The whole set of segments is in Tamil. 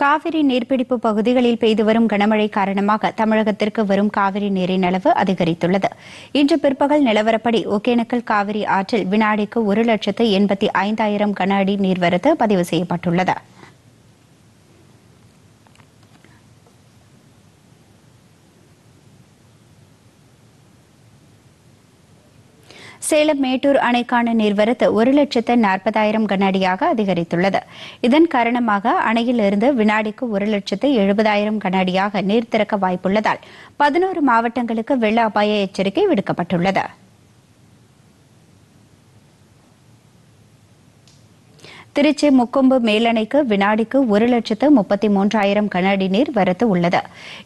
காவிரி நீர்பிடிப்பு பகுதிகளில் பெய்து வரும் கனமழை காரணமாக தமிழகத்திற்கு வரும் காவிரி நீரின் அளவு அதிகரித்துள்ளது இன்று பிற்பகல் நிலவரப்படி ஒகேனக்கல் காவிரி ஆற்றில் வினாடிக்கு ஒரு லட்சத்து எண்பத்தி ஐந்தாயிரம் கன அடி நீர்வரத்து பதிவு செய்யப்பட்டுள்ளது சேலம் மேட்டூர் அணைக்கான நீர்வரத்து ஒரு லட்சத்து நாற்பதாயிரம் கனஅடியாக அதிகரித்துள்ளது இதன் காரணமாக அணையிலிருந்து வினாடிக்கு ஒரு லட்சத்து எழுபதாயிரம் கனஅடியாக நீர் திறக்க வாய்ப்புள்ளதால் பதினோரு மாவட்டங்களுக்கு வெள்ள அபாய எச்சரிக்கை விடுக்கப்பட்டுள்ளது திருச்சி முக்கொம்பு மேலணைக்கு வினாடிக்கு ஒரு லட்சத்து முப்பத்தி மூன்றாயிரம் கனஅடி நீர் வரத்து உள்ளது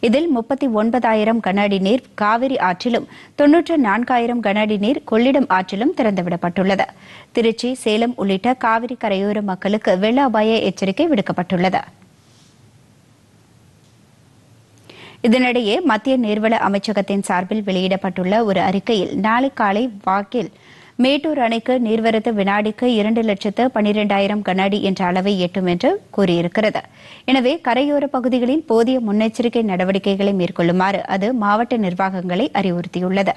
இதில் முப்பத்தி ஒன்பதாயிரம் கனஅடி நீர் காவிரி ஆற்றிலும் தொன்னூற்று நான்காயிரம் கனஅடி நீர் கொள்ளிடம் ஆற்றிலும் திறந்துவிடப்பட்டுள்ளது திருச்சி சேலம் உள்ளிட்ட காவிரி கரையோர மக்களுக்கு வெள்ள அபாய எச்சரிக்கை விடுக்கப்பட்டுள்ளது இதனிடையே மத்திய நீர்வள அமைச்சகத்தின் சார்பில் வெளியிடப்பட்டுள்ள ஒரு அறிக்கையில் நாளை காலை வாக்கில் மேட்டூர் அணைக்கு நீர்வரத்து வினாடிக்கு இரண்டு லட்சத்து பனிரெண்டாயிரம் கனஅடி என்ற அளவை எட்டும் என்று கூறியிருக்கிறது எனவே கரையோர பகுதிகளில் போதிய முன்னெச்சரிக்கை நடவடிக்கைகளை மேற்கொள்ளுமாறு அது மாவட்ட நிர்வாகங்களை அறிவுறுத்தியுள்ளது